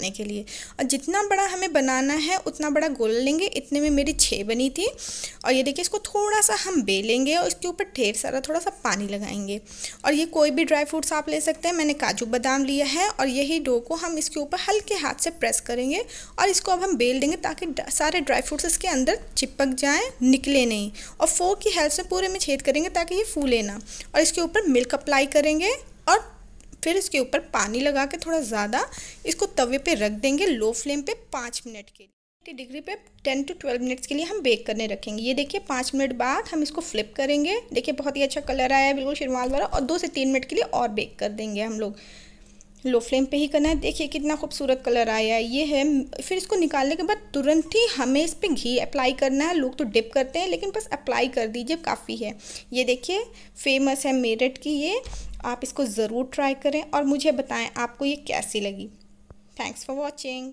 बनाने के लिए और जितना बड़ा हमें बनाना है उतना बड़ा गोल लेंगे इतने में मेरी छः बनी थी और ये देखिए इसको थोड़ा सा हम बेलेंगे और इसके ऊपर ढेर सारा थोड़ा सा पानी लगाएंगे और ये कोई भी ड्राई फ्रूट्स आप ले सकते हैं मैंने काजू बादाम लिया है और यही डो को हम इसके ऊपर हल्के हाथ से प्रेस करेंगे और इसको अब हम बेल देंगे ताकि सारे ड्राई फ्रूट्स इसके अंदर चिपक जाएँ निकले नहीं और फोक की हेल्प से पूरे में छेद करेंगे ताकि ये फूले ना और इसके ऊपर मिल्क अप्लाई करेंगे फिर इसके ऊपर पानी लगा के थोड़ा ज़्यादा इसको तवे पे रख देंगे लो फ्लेम पे पाँच मिनट के लिए एट्टी डिग्री पे टेन टू ट्वेल्व मिनट्स के लिए हम बेक करने रखेंगे ये देखिए पाँच मिनट बाद हम इसको फ्लिप करेंगे देखिए बहुत ही अच्छा कलर आया है बिल्कुल शिरमाल वाला और दो से तीन मिनट के लिए और बेक कर देंगे हम लोग लो फ्लेम पे ही करना है देखिए कितना खूबसूरत कलर आया है ये है फिर इसको निकालने के बाद तुरंत ही हमें इस पर घी अप्लाई करना है लोग तो डिप करते हैं लेकिन बस अप्लाई कर दीजिए काफ़ी है ये देखिए फेमस है मेरठ की ये आप इसको ज़रूर ट्राई करें और मुझे बताएं आपको ये कैसी लगी थैंक्स फॉर वॉचिंग